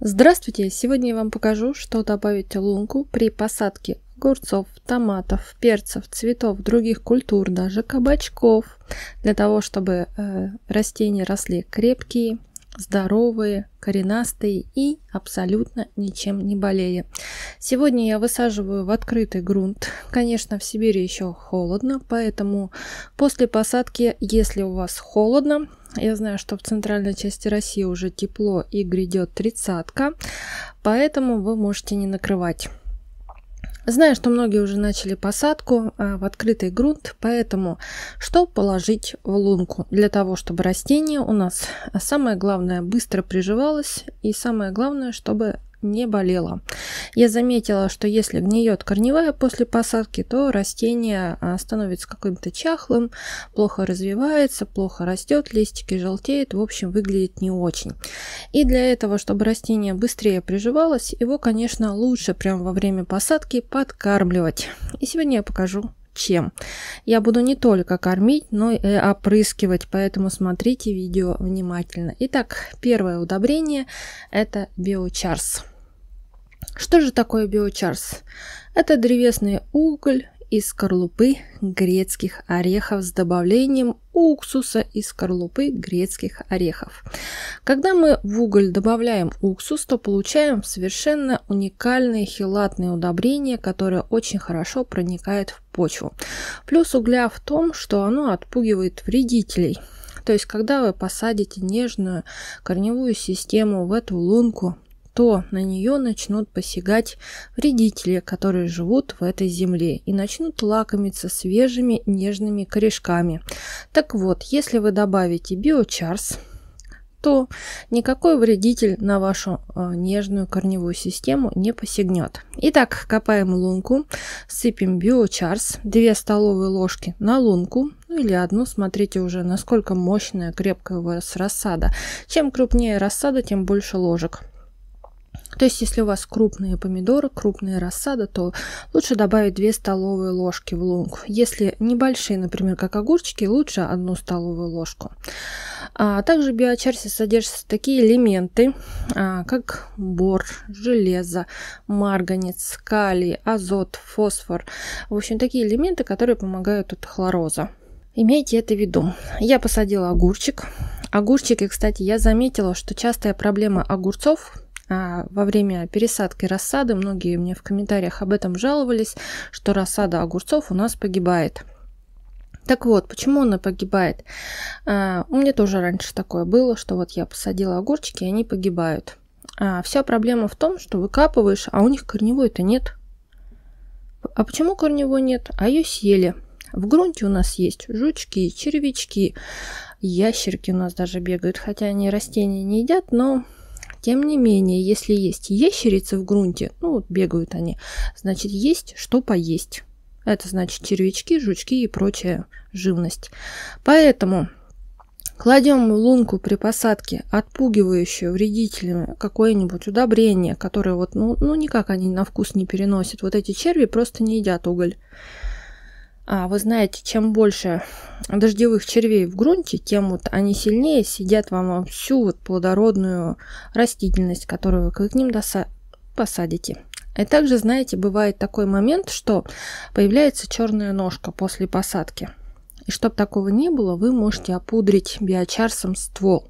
Здравствуйте! Сегодня я вам покажу, что добавить лунку при посадке огурцов, томатов, перцев, цветов, других культур, даже кабачков, для того, чтобы э, растения росли крепкие, здоровые, коренастые и абсолютно ничем не болея. Сегодня я высаживаю в открытый грунт. Конечно, в Сибири еще холодно, поэтому после посадки, если у вас холодно, я знаю, что в центральной части России уже тепло и грядет тридцатка, поэтому вы можете не накрывать. Знаю, что многие уже начали посадку э, в открытый грунт, поэтому что положить в лунку? Для того, чтобы растение у нас э, самое главное быстро приживалось и самое главное, чтобы не болела. Я заметила, что если гниет корневая после посадки, то растение а, становится каким-то чахлым, плохо развивается, плохо растет, листики желтеют, в общем, выглядит не очень. И для этого, чтобы растение быстрее приживалось, его, конечно, лучше прямо во время посадки подкармливать. И сегодня я покажу, чем. Я буду не только кормить, но и опрыскивать, поэтому смотрите видео внимательно. Итак, первое удобрение – это биочарс. Что же такое биочарс? Это древесный уголь из скорлупы грецких орехов с добавлением уксуса из скорлупы грецких орехов. Когда мы в уголь добавляем уксус, то получаем совершенно уникальные хелатные удобрения, которые очень хорошо проникают в почву. Плюс угля в том, что оно отпугивает вредителей. То есть, когда вы посадите нежную корневую систему в эту лунку, то на нее начнут посягать вредители, которые живут в этой земле и начнут лакомиться свежими нежными корешками. Так вот, если вы добавите биочарс, то никакой вредитель на вашу э, нежную корневую систему не посягнет. Итак, копаем лунку, сыпем биочарс, 2 столовые ложки на лунку, ну или одну, смотрите уже, насколько мощная, крепкая у вас рассада. Чем крупнее рассада, тем больше ложек. То есть, если у вас крупные помидоры, крупная рассада, то лучше добавить 2 столовые ложки в лунг. Если небольшие, например, как огурчики, лучше 1 столовую ложку. А также в биочарсе содержатся такие элементы, а, как бор, железо, марганец, калий, азот, фосфор. В общем, такие элементы, которые помогают от хлороза. Имейте это в виду. Я посадила огурчик. Огурчики, кстати, я заметила, что частая проблема огурцов а, во время пересадки рассады. Многие мне в комментариях об этом жаловались, что рассада огурцов у нас погибает. Так вот, почему она погибает? А, у меня тоже раньше такое было, что вот я посадила огурчики, и они погибают. А, вся проблема в том, что выкапываешь, а у них корневой-то нет. А почему корневой нет? А ее съели. В грунте у нас есть жучки, червячки, ящерки у нас даже бегают, хотя они растения не едят, но тем не менее, если есть ящерицы в грунте, ну бегают они, значит есть что поесть. Это значит червячки, жучки и прочая живность. Поэтому Кладем в лунку при посадке отпугивающее вредителями какое-нибудь удобрение, которое вот, ну, ну никак они на вкус не переносят. Вот эти черви просто не едят уголь. А, вы знаете, чем больше дождевых червей в грунте, тем вот они сильнее сидят вам всю вот плодородную растительность, которую вы к ним посадите. И также, знаете, бывает такой момент, что появляется черная ножка после посадки. И чтобы такого не было, вы можете опудрить биочарсом ствол.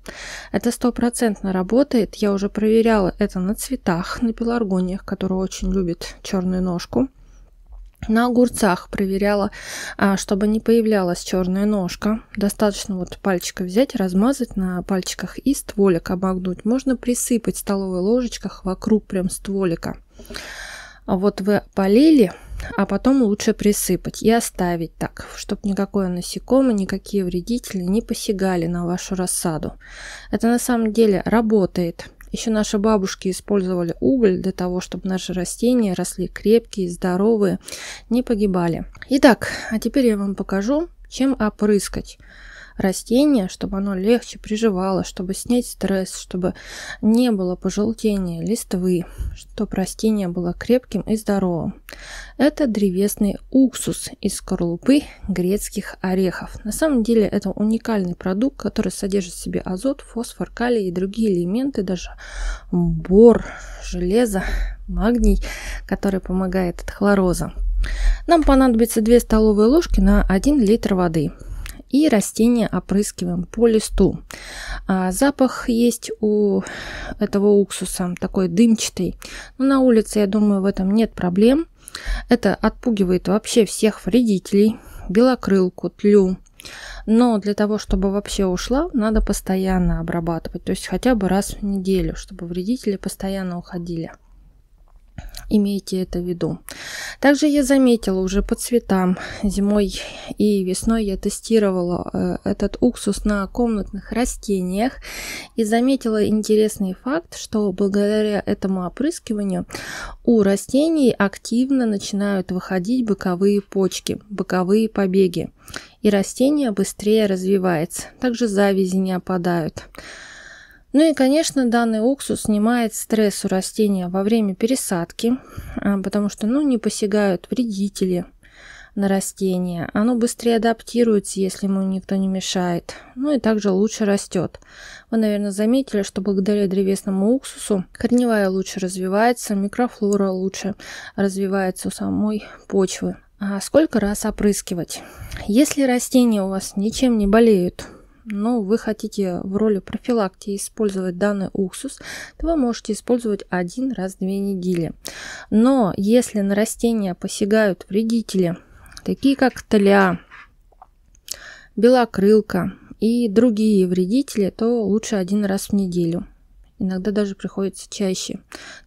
Это стопроцентно работает. Я уже проверяла это на цветах, на пеларгониях, которые очень любят черную ножку. На огурцах проверяла, а, чтобы не появлялась черная ножка. Достаточно вот пальчика взять, размазать на пальчиках и стволик обогнуть. Можно присыпать столовой ложечкой вокруг прям стволика. А вот вы полили, а потом лучше присыпать и оставить так, чтобы никакое насекомое, никакие вредители не посягали на вашу рассаду. Это на самом деле работает. Еще наши бабушки использовали уголь для того, чтобы наши растения росли крепкие, здоровые, не погибали. Итак, а теперь я вам покажу, чем опрыскать растение, чтобы оно легче приживало, чтобы снять стресс, чтобы не было пожелтения листвы, чтобы растение было крепким и здоровым. Это древесный уксус из скорлупы грецких орехов. На самом деле это уникальный продукт, который содержит в себе азот, фосфор, калий и другие элементы, даже бор, железо, магний, который помогает от хлороза. Нам понадобится 2 столовые ложки на 1 литр воды и растение опрыскиваем по листу. А, запах есть у этого уксуса, такой дымчатый. Но на улице, я думаю, в этом нет проблем. Это отпугивает вообще всех вредителей, белокрылку, тлю. Но для того, чтобы вообще ушла, надо постоянно обрабатывать, то есть хотя бы раз в неделю, чтобы вредители постоянно уходили. Имейте это в виду. Также я заметила уже по цветам зимой и весной я тестировала э, этот уксус на комнатных растениях и заметила интересный факт, что благодаря этому опрыскиванию у растений активно начинают выходить боковые почки, боковые побеги, и растение быстрее развивается. Также завязи не опадают. Ну и, конечно, данный уксус снимает стресс у растения во время пересадки, а, потому что ну, не посягают вредители на растение. Оно быстрее адаптируется, если ему никто не мешает. Ну и также лучше растет. Вы, наверное, заметили, что благодаря древесному уксусу корневая лучше развивается, микрофлора лучше развивается у самой почвы. А сколько раз опрыскивать? Если растения у вас ничем не болеют, но ну, вы хотите в роли профилактики использовать данный уксус, то вы можете использовать один раз в две недели. Но если на растения посягают вредители, такие как тля, белокрылка и другие вредители, то лучше один раз в неделю. Иногда даже приходится чаще.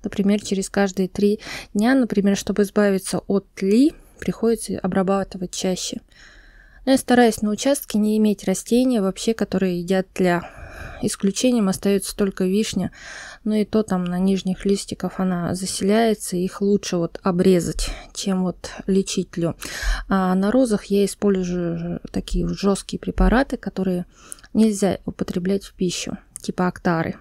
Например, через каждые три дня, например, чтобы избавиться от тли, приходится обрабатывать чаще. Но я стараюсь на участке не иметь растения вообще, которые едят тля. Исключением остается только вишня, но ну и то там на нижних листиков она заселяется, их лучше вот обрезать, чем вот лечить лю. А на розах я использую такие жесткие препараты, которые нельзя употреблять в пищу, типа актары.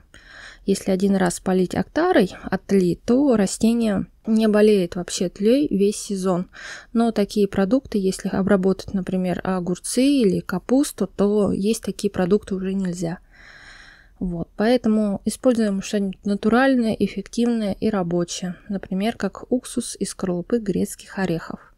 Если один раз полить октарой от тли, то растение не болеет вообще тлей весь сезон. Но такие продукты, если обработать, например, огурцы или капусту, то есть такие продукты уже нельзя. Вот, поэтому используем что-нибудь натуральное, эффективное и рабочее, например, как уксус из скорлупы грецких орехов.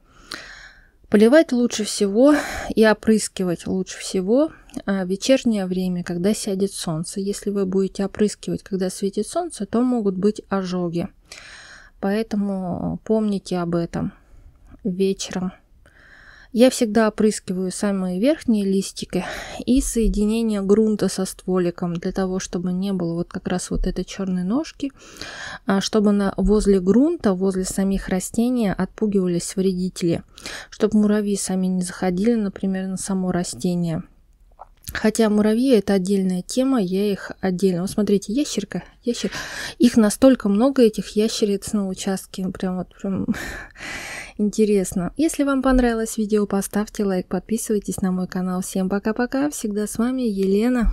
Поливать лучше всего и опрыскивать лучше всего в а, вечернее время, когда сядет солнце. Если вы будете опрыскивать, когда светит солнце, то могут быть ожоги. Поэтому помните об этом вечером я всегда опрыскиваю самые верхние листики и соединение грунта со стволиком, для того, чтобы не было вот как раз вот этой черной ножки, а, чтобы на, возле грунта, возле самих растений отпугивались вредители, чтобы муравьи сами не заходили, например, на само растение. Хотя муравьи это отдельная тема, я их отдельно. Вот смотрите, ящерка, ящер. Их настолько много, этих ящериц на участке. Прям вот прям интересно. Если вам понравилось видео, поставьте лайк, подписывайтесь на мой канал. Всем пока-пока, всегда с вами Елена.